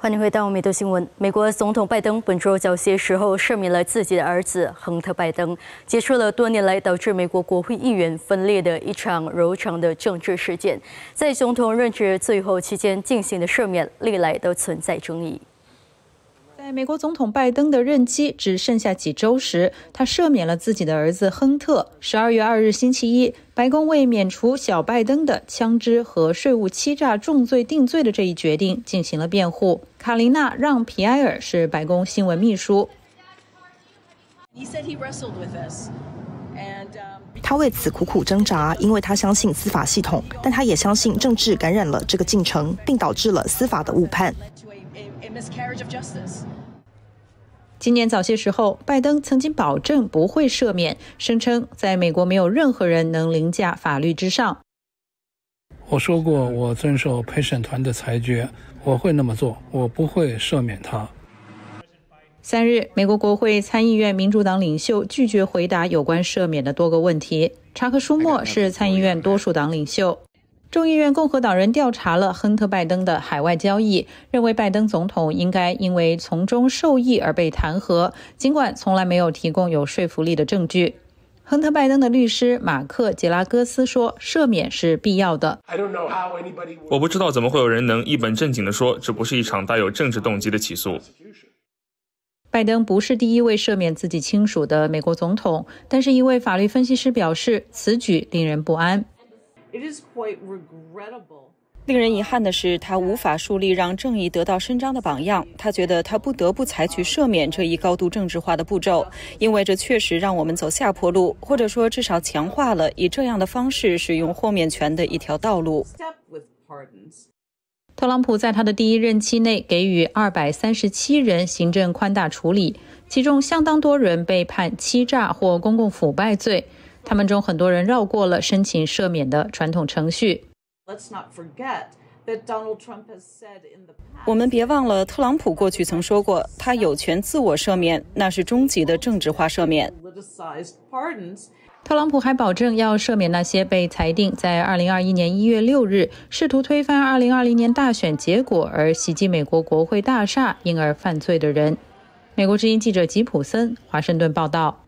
欢迎回到《每度新闻》。美国总统拜登本周早些时候赦免了自己的儿子亨特·拜登，结束了多年来导致美国国会议员分裂的一场冗长的政治事件。在总统任职最后期间进行的赦免，历来都存在争议。在美国总统拜登的任期只剩下几周时，他赦免了自己的儿子亨特。十二月二日星期一，白宫为免除小拜登的枪支和税务欺诈重罪定罪的这一决定进行了辩护。卡琳娜让皮埃尔是白宫新闻秘书。他为此苦苦挣扎，因为他相信司法系统，但他也相信政治感染了这个进程，并导致了司法的误判。今年早些时候，拜登曾经保证不会赦免，声称在美国没有任何人能凌驾法律之上。我说过，我遵守陪审团的裁决，我会那么做，我不会赦免他。三日，美国国会参议院民主党领袖拒绝回答有关赦免的多个问题。查克·舒默是参议院多数党领袖。众议院共和党人调查了亨特·拜登的海外交易，认为拜登总统应该因为从中受益而被弹劾，尽管从来没有提供有说服力的证据。亨特·拜登的律师马克·杰拉戈斯说：“赦免是必要的。”我不知道怎么会有人能一本正经地说这不是一场带有政治动机的起诉。拜登不是第一位赦免自己亲属的美国总统，但是一位法律分析师表示，此举令人不安。令人遗憾的是，他无法树立让正义得到伸张的榜样。他觉得他不得不采取赦免这一高度政治化的步骤，因为这确实让我们走下坡路，或者说至少强化了以这样的方式使用豁免权的一条道路。特朗普在他的第一任期内给予二百三十七人行政宽大处理，其中相当多人被判欺诈或公共腐败罪。他们中很多人绕过了申请赦免的传统程序。我们别忘了，特朗普过去曾说过，他有权自我赦免，那是终极的政治化赦免。特朗普还保证要赦免那些被裁定在2021年1月6日试图推翻2020年大选结果而袭击美国国会大厦因而犯罪的人。美国之音记者吉普森，华盛顿报道。